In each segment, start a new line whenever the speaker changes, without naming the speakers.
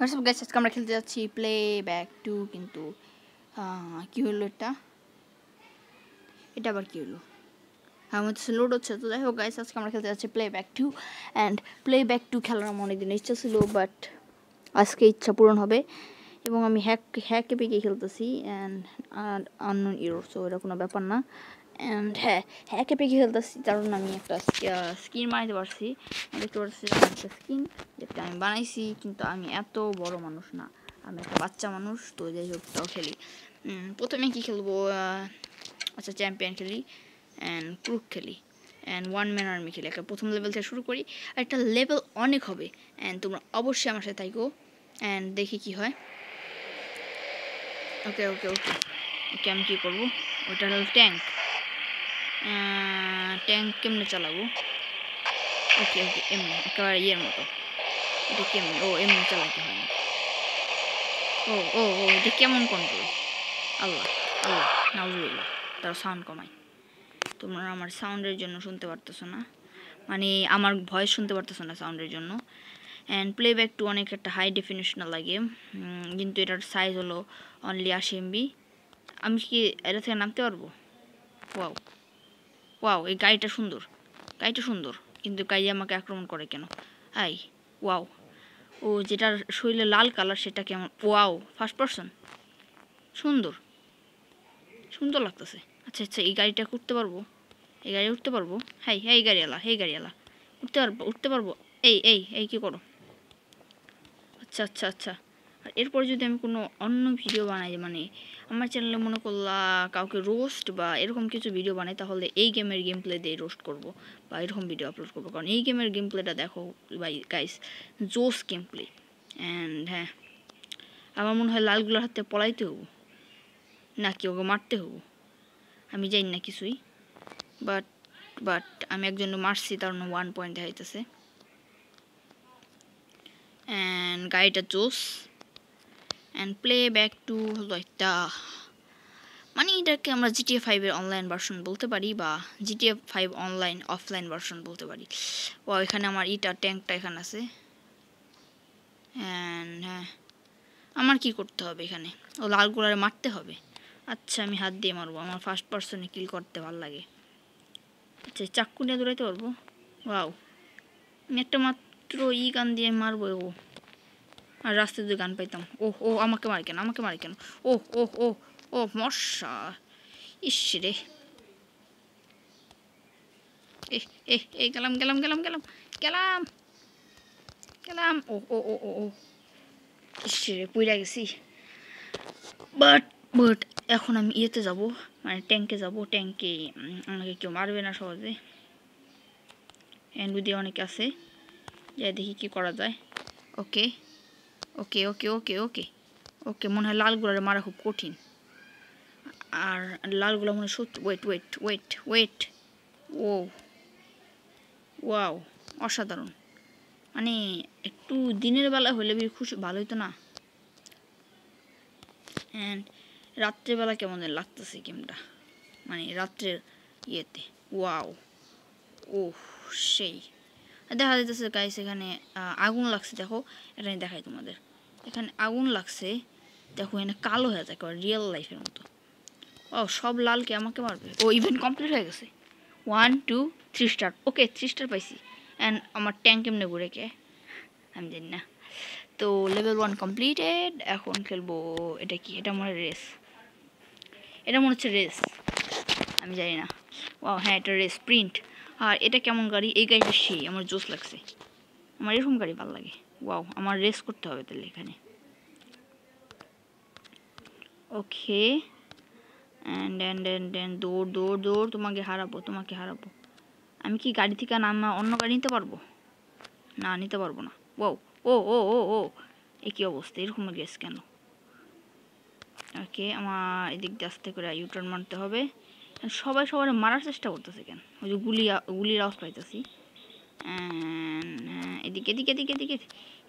WhatsApp গাছ আজকে আমরা খেলতে যাচ্ছি প্লে ব্যাক টু কিন্তু কী হলো এটা এটা আবার কী হলো হ্যাঁ, আমার তো লোড হচ্ছে তো যাই হোক গাইস আজকে আমরা খেলতে যাচ্ছি play back two and play back two খেলার আমার অনেকদিন ইচ্ছা ছিল বাট আজকে ইচ্ছা পূরণ হবে এবং আমি হ্যাক হ্যাক এপে গিয়ে খেলতেছি অ্যান্ড আননোন ইরো সো এটা কোনো ব্যাপার না অ্যান্ড হ্যাঁ হ্যাঁ একে পেকে খেলতেছি কারণ আমি একটা স্কিন বানাইতে পারছি দেখতে পারছি একটা স্কিন যেটা আমি বানাইছি কিন্তু আমি এত বড় মানুষ না আমি একটা বাচ্চা মানুষ তো যাই হোক তাও খেলি প্রথমে কি খেলবো আচ্ছা চ্যাম্পিয়ন খেলি অ্যান্ড ক্রুক খেলি অ্যান্ড ওয়ান ম্যান আর্মি খেলি একটা প্রথম লেভেল থেকে শুরু করি আর একটা লেভেল অনেক হবে অ্যান্ড তোমরা অবশ্যই আমার সাথে থাকো অ্যান্ড দেখি কি হয় ওকে ওকে ওকে ওকে আমি কী করবো ওটা হল ট্যাঙ্ক ট্যাঙ্ক কেমনে চালাবো ওকে ওকে এমনি একেবারে ইয়ের মতো এটা কেমনি ও এমনি চালাতে হয় ও ও ও এটা কেমন কন্ট্রোল আল্লাহ আল্লাহ নাউজুবিল্লাহ তার সাউন্ড কমাই তোমরা আমার সাউন্ডের জন্য শুনতে পারতেছো না মানে আমার ভয়েস শুনতে পারতেছো না সাউন্ডের জন্য অ্যান্ড প্লেব্যাক টু অনেক একটা হাই ডেফিনেশনাল লাগে কিন্তু এটার সাইজ হলো অনলি আশি এমবি আমি কি এটা থেকে নামতে পারবো ওয়াও ওয়াও এই গাড়িটা সুন্দর গাড়িটা সুন্দর কিন্তু গাড়ি আমাকে আক্রমণ করে কেন আই ওয়াও ও যেটার শরীরে লাল কালার সেটা কেমন ওয়াও ফার্স্ট পার্সন সুন্দর সুন্দর লাগতেছে আচ্ছা আচ্ছা এই গাড়িটা উঠতে পারবো এই গাড়ি উঠতে পারবো হাই এই গাড়িওয়ালা হে গাড়িওয়ালা উঠতে পারবো উঠতে পারবো এই এই এই কী করো আচ্ছা আচ্ছা আচ্ছা এরপর যদি আমি কোনো অন্য ভিডিও বানাই মানে আমার চ্যানেলে মনে করলা কাউকে রোস্ট বা এরকম কিছু ভিডিও বানাই তাহলে এই গেমের গেম প্লে দিয়ে রোস্ট করব বা এরকম ভিডিও আপলোড করবো কারণ এই গেমের গেম প্লেটা দেখো বাই গাইস জোস গেম প্লে অ্যান্ড হ্যাঁ আমার মনে হয় লালগুলোর হাতে পলাইতে হবো নাকি ওকে মারতে হবো আমি জানি না কিছুই বাট বাট আমি একজন মারছি তার ওয়ান পয়েন্ট দেখাইতেছে অ্যান্ড গাড়িটা জোস অ্যান্ড প্লে ব্যাক টু লয়টা মানে এটাকে আমরা জিটিএ ফাইভের অনলাইন ভার্সন বলতে পারি বা GTA five online offline version বলতে পারি ও এখানে আমার ইটা ট্যাঙ্কটা এখানে আছে অ্যান্ড হ্যাঁ আমার কি করতে হবে এখানে ও লাল গোলারে মারতে হবে আচ্ছা আমি হাত দিয়ে মারবো আমার ফার্স্ট পার্সনে কিল করতে ভাল লাগে আচ্ছা চাক্কু নিয়ে দৌড়াইতে পারবো ও আমি একটা মাত্র ই গান দিয়ে মারবো ও আর রাস্তায় যদি গান পাইতাম ও ও আমাকে মারি কেন আমাকে মারি কেন ও ও ও ও মশা ইস রে এ গেলাম গেলাম গেলাম গেলাম গেলাম গেলাম ও ও ও ও ও ইস রে পুইরা গেছি বাট বাট এখন আমি ইয়েতে যাব মানে ট্যাঙ্কে যাব ট্যাঙ্কে আমাকে কেউ মারবে না সহজে অ্যান্ড দিয়ে অনেকে আছে যাই দেখি কি করা যায় ওকে ওকে ওকে ওকে ওকে ওকে মনে হয় লালগুলার মারা খুব কঠিন আর লালগুলা মনে হয় সত্যি ওয়েট ওয়েট ওয়েট ওয়েট ও ওয়াও অসাধারণ মানে একটু দিনের বেলা হলে বেশ খুশি ভালো হতো না অ্যান্ড রাত্রেবেলা কেমন লাগতেছে গেমটা মানে রাত্রের ইয়েতে ওয়াও ও oh, সেই দেখা যাইতেছে গাইস এখানে আগুন লাগছে দেখো এটা দেখাই তোমাদের এখানে আগুন লাগছে দেখো এখানে কালো হয়ে যায় রিয়েল লাইফের মতো ও সব লালকে আমাকে মারবে ও ইভেন্ট কমপ্লিট হয়ে গেছে one two three star okay three star পাইছি অ্যান্ড আমার ট্যাঙ্ক এমনি ঘুরে কে আমি জানি না তো লেভেল ওয়ান কমপ্লিটেড এখন খেলবো এটা কি এটা মনে রেস এটা মনে হচ্ছে রেস আমি জানি না ও হ্যাঁ এটা রেস প্রিন্ট আর এটা কেমন গাড়ি এই গাড়িটা সেই আমার জোস লাগছে আমার এরকম গাড়ি ভালো লাগে ওয়াও আমার রেস করতে হবে তাহলে এখানে okay and and and and দৌড় দৌড় দৌড় তোমাকে হারাবো তোমাকে হারাবো আমি কি গাড়ি থেকে নামা অন্য গাড়ি নিতে পারবো না নিতে পারবো না ওয়াও ও ও ও ও এ কী অবস্থা এরকম গেস কেন ওকে আমার এদিক দিয়ে আস্তে করে ইউটার্ন মারতে হবে সবাই সবাই মারার চেষ্টা করতেছে কেন ওই যে গুলি গুলির আওয়াজ পাইতেছি এদিকে এদিকে এদিকে এদিকে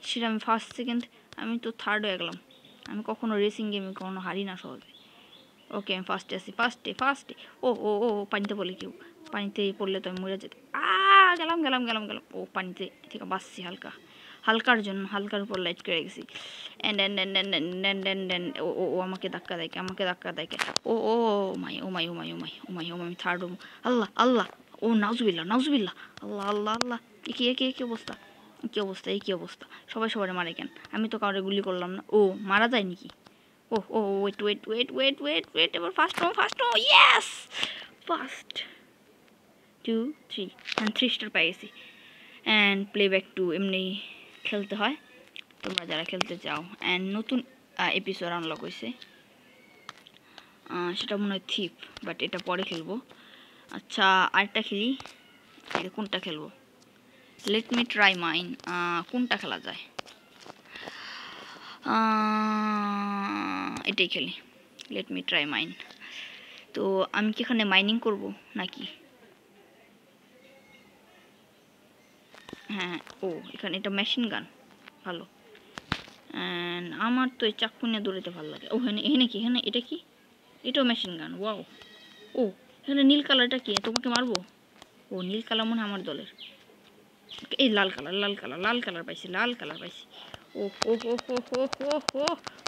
সেটা আমি ফার্স্ট সেকেন্ড আমি তো থার্ড হয়ে গেলাম আমি কখনো রেসিং গেমে কখনো হারি না সহজে ওকে আমি ফার্স্টে আসি ফার্স্টে ফার্স্টে ও ও ও পানিতে বলে কেউ পানিতে পড়লে তো আমি মরে যেত আ গেলাম গেলাম গেলাম গেলাম ও পানিতে থেকে বাসছি হালকা হালকার জন্য হালকার উপর লাইট করে গেছি and and and and and and and and ও ও আমাকে ধাক্কা দেয় আমাকে ধাক্কা দেয় ও ও মাই ও মাই ও মাই ও মাই ও মাই ও মাই থার্ড আল্লাহ আল্লাহ ও নাজবিল্লা নাজবিল্লা আল্লাহ আল্লাহ আল্লাহ একে একে একে অবস্থা কী অবস্থা এই কী অবস্থা সবাই সবাই মারে কেন আমি তো কাউরে গুলি করলাম না ও মারা যায় নাকি ও ও wait wait wait wait wait wait এবার ফার্স্ট ও ফার্স্ট ও yes first two three and three star পেয়ে গেছি অ্যান্ড প্লে ব্যাক টু এমনি খেলতে হয় তোমরা যারা খেলতে চাও অ্যান্ড নতুন এপিসোড আনলক হয়েছে সেটা মনে হয় থিপ বাট এটা পরে খেলবো আচ্ছা আরেকটা খেলি কোনটা খেলবো লেট মি ট্রাই মাইন কোনটা খেলা যায় uh, এটাই খেলি লেট মি ট্রাই মাইন তো আমি কি এখানে মাইনিং করব নাকি হ্যাঁ ও এখানে এটা মেশিন গান ভালো আমার তো এই চাক্ষু নিয়ে দৌড়াতে ভালো লাগে ও হ্যাঁ এখানে কি হ্যাঁ এটা কি এটাও মেশিন গান ওয়াও ও এখানে নীল কালারটা কি তোমাকে মারবো ও নীল কালার মনে আমার দলের এই লাল কালার লাল কালার লাল কালার পাইছি লাল কালার পাইছি ও ও ও ও ও হো হো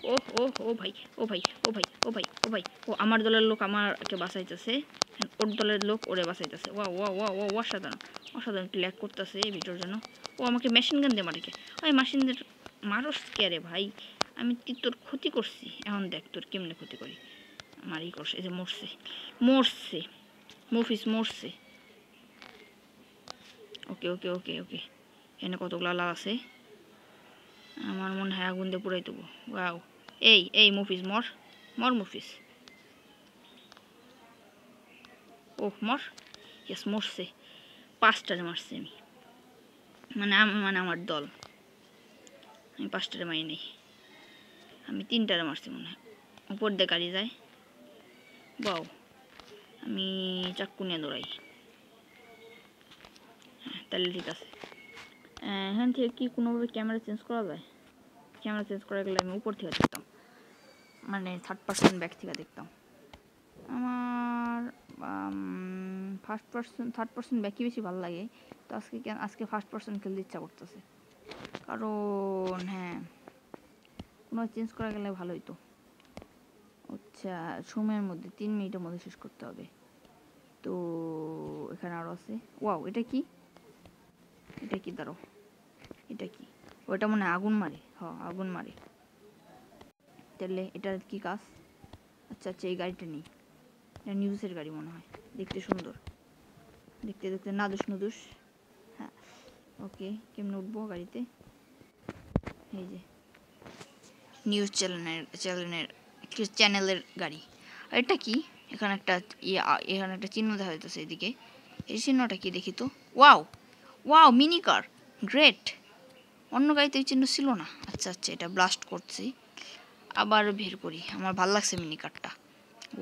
ও ও হো ভাই ও ভাই ও ভাই ও ভাই ও ভাই ও আমার দলের লোক আমারকে বাঁচাইতেছে ওর দলের লোক ওরে বাঁচাইতেছে ওয়া ওয়া ওয়া ওয়া অসাধারণ অসাধারণ একটু ল্যাক করতেছে এই ভিডিওর জন্য ও আমাকে মেশিন গান দিয়ে মারিকে ওই মেশিন মারস কে রে ভাই আমি তুই তোর ক্ষতি করছি এখন দেখ তোর কেমনে ক্ষতি করি আমার ই করছে এই যে মরছে মরছে মফিস মরছে ওকে ওকে ওকে ওকে এখানে কতগুলা লাল আছে আমার মনে হয় আগুন দিয়ে পুরাই দেবো ওয়াও এই এই মুফিস মর মর মুফিস ওহ মর ইয়াস মরছে পাঁচটারে মারছি আমি মানে মানে আমার দল আমি পাঁচটারে মারি নেই আমি তিনটারে মারছি মনে হয় উপর দিয়ে গাড়ি যায় বাও আমি চাক্কু নিয়ে দৌড়াই তাহলে ঠিক আছে এখান থেকে কি কোনোভাবে ক্যামেরা চেঞ্জ করা যায় ক্যামেরা চেঞ্জ করা গেলে আমি উপর থেকে দেখতাম মানে থার্ড পার্সন ব্যাক থেকে দেখতাম আমার ফার্স্ট পার্সন থার্ড পার্সন ব্যাকই বেশি ভালো লাগে তো আজকে কেন আজকে ফার্স্ট পার্সন খেলতে ইচ্ছা করতেছে কারণ হ্যাঁ কোনো চেঞ্জ করা গেলে ভালো হইতো আচ্ছা সময়ের মধ্যে তিন মিনিটের মধ্যে শেষ করতে হবে তো এখানে আরও আছে ওয়াও এটা কি এটা কি দাঁড়ো এটা কি ওটা মনে আগুন মারে হ হ্যাঁ, আগুন মারে তাহলে এটা কি কাজ আচ্ছা আচ্ছা এই গাড়িটা নেই এটা নিউজের গাড়ি মনে হয় দেখতে সুন্দর দেখতে দেখতে না নাদুস নুদুস হ্যাঁ ওকে কেমনে উঠবো গাড়িতে এই যে নিউজ চ্যানেলের চ্যানেলের চ্যানেলের গাড়ি আর এটা কি এখানে একটা ইয়ে এখানে একটা চিহ্ন দেখা যাইতেছে এদিকে এই চিহ্নটা কি দেখি তো wow wow mini car great অন্য গাড়িতে এই চিহ্ন ছিল না আচ্ছা আচ্ছা এটা ব্লাস্ট করছি আবার ভিড় করি আমার ভাল লাগছে মিনি কারটা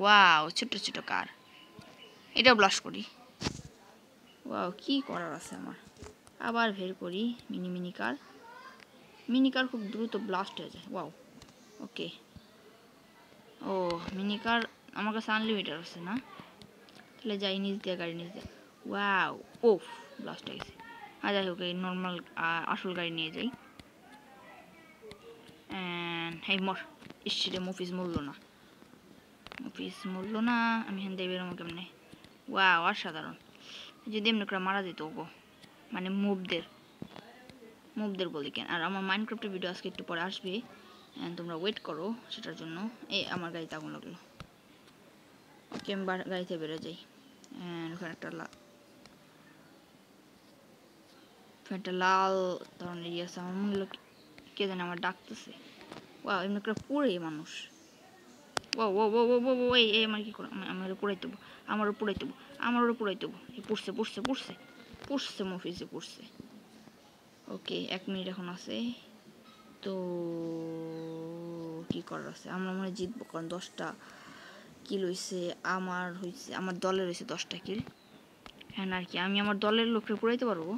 ওয়াও ছোট ছোট কার এটা ব্লাস্ট করি ওয়াও কি করার আছে আমার আবার ভের করি mini mini car mini car খুব দ্রুত ব্লাস্ট হয়ে যায় ওয়াও ওকে ও মিনি কার আমার কাছে আনলিমিটেড আছে না তাহলে যাই নিজ দিয়ে গাড়ি নিজ দিয়ে ওয়াও ও ব্লাস্ট হয়ে গেছে আর যাই হোক এই নর্মাল আসল গাড়ি নিয়ে যাই এই মর ইসিরে মফিস মূল্য না মফিস মূল্য না আমি হেন দেবের আমার কেমনে ও অসাধারণ যদি এমনি করে মারা যেত গো মানে মুভদের মুভদের বলি কেন আর আমার মাইনক্রাফ্টের ভিডিও আজকে একটু পরে আসবে তোমরা ওয়েট করো সেটার জন্য এই আমার গাড়িতে আগুন লাগলো ওকে আমি গাড়িতে বেরো যাই ওখানে একটা ফ্যানটা লাল ধরনের ইয়ে আছে আমার মনে হলো কে জানে আমার ডাকতেছে ওয়া এমনি করে পড়ে মানুষ ও ও ও ও ও এই এই আমার কী করে আমার পড়াই দেবো আমারও পড়াই দেবো আমারও পড়াই দেবো এই পড়ছে পড়ছে পড়ছে পড়ছে মফিজে পড়ছে ওকে এক মিনিট এখন আছে তো কী করার আছে আমরা মনে জিতবো কারণ দশটা কিল হয়েছে আমার হয়েছে আমার দলের হয়েছে দশটা কিল হ্যাঁ আর কি আমি আমার দলের লোককে পড়াইতে পারবো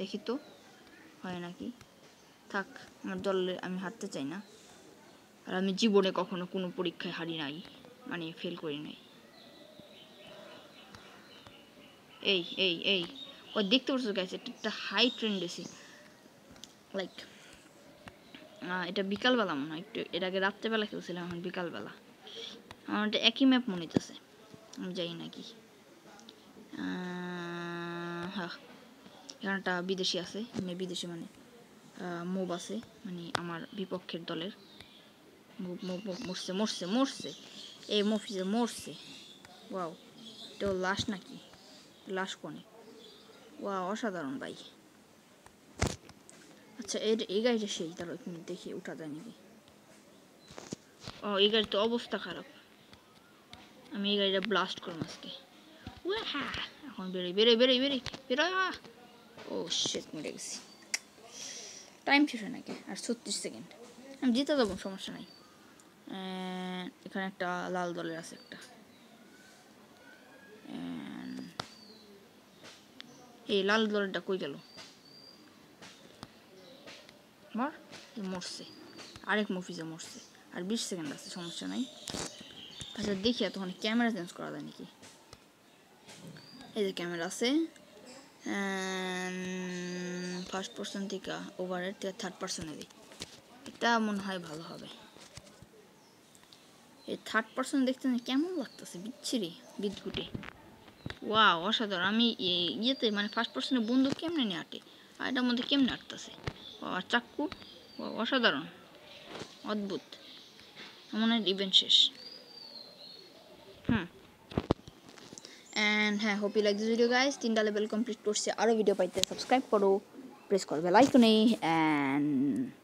দেখি তো হয় নাকি থাক আমার দলের আমি হারতে চাই না আর আমি জীবনে কখনো কোনো পরীক্ষায় হারি নাই মানে ফেল করি নাই এই এই এই ও দেখতে পাচ্ছ গাইছে একটা হাই ট্রেন্ড এসে লাইক এটা বিকালবেলা মনে হয় একটু এর আগে রাত্রেবেলা খেলছিলাম এখন বিকালবেলা আমার এটা একই ম্যাপ মনে হইতেছে আমি যাই নাকি হ্যাঁ এখানটা বিদেশি আছে মানে বিদেশি মানে মুভ আছে মানে আমার বিপক্ষের দলের মরছে মরছে মরছে এই মফিজে মরছে ওয়াও তো লাশ নাকি লাশ কনে ওয়া অসাধারণ ভাই আচ্ছা এর এই গাড়িটা সেই তার একটু দেখি উঠা যায় নাকি ও এই গাড়ির তো অবস্থা খারাপ আমি এই গাড়িটা ব্লাস্ট করলাম আজকে ও হ্যাঁ এখন বেরোই বেরোই বেরোই বেরোই বেরোয় ও oh, শেষ মরে গেছি টাইম শেষ হয় নাকি আর ছত্রিশ সেকেন্ড আমি জিতে যাবো সমস্যা নাই এখানে একটা লাল দলের আছে একটা এই লাল দলেরটা কই গেল মর মরছে আরেক মফিজে মরছে আর বিশ সেকেন্ড আছে সমস্যা নাই আচ্ছা দেখি তখন ক্যামেরা চেঞ্জ করা যায় নাকি এই যে ক্যামেরা আছে ফার্স্ট পার্সন থেকে ওভারের থার্ড পার্সন হবে এটা মনে হয় ভালো হবে এই থার্ড পার্সন দেখতে কেমন লাগতেছে বিচ্ছিরি বিদ্যুটে ওয়া অসাধারণ আমি ইয়েতে মানে ফার্স্ট পার্সনে বন্দুক কেমনে নিয়ে আটে আর এটার মধ্যে কেমনে আটতেছে আর চাক্কু অসাধারণ অদ্ভুত এমন ইভেন্ট শেষ হুম অ্যান্ড হ্যাঁ hope you like this video guys তিনটা লেভেল কমপ্লিট করছে আরও ভিডিও পাইতে সাবস্ক্রাইব করো প্রেস করবে লাইক আইকনে অ্যান্ড